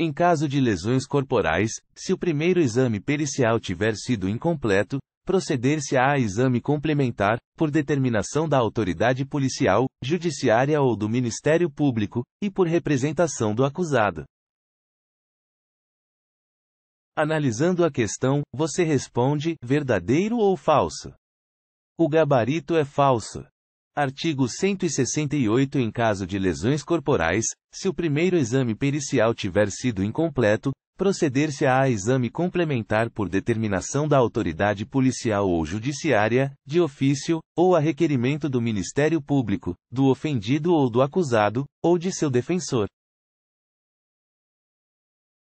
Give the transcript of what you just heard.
Em caso de lesões corporais, se o primeiro exame pericial tiver sido incompleto, proceder-se-á a exame complementar, por determinação da autoridade policial, judiciária ou do Ministério Público, e por representação do acusado. Analisando a questão, você responde: verdadeiro ou falso? O gabarito é falso. Artigo 168 Em caso de lesões corporais, se o primeiro exame pericial tiver sido incompleto, proceder-se-á a exame complementar por determinação da autoridade policial ou judiciária, de ofício, ou a requerimento do Ministério Público, do ofendido ou do acusado, ou de seu defensor.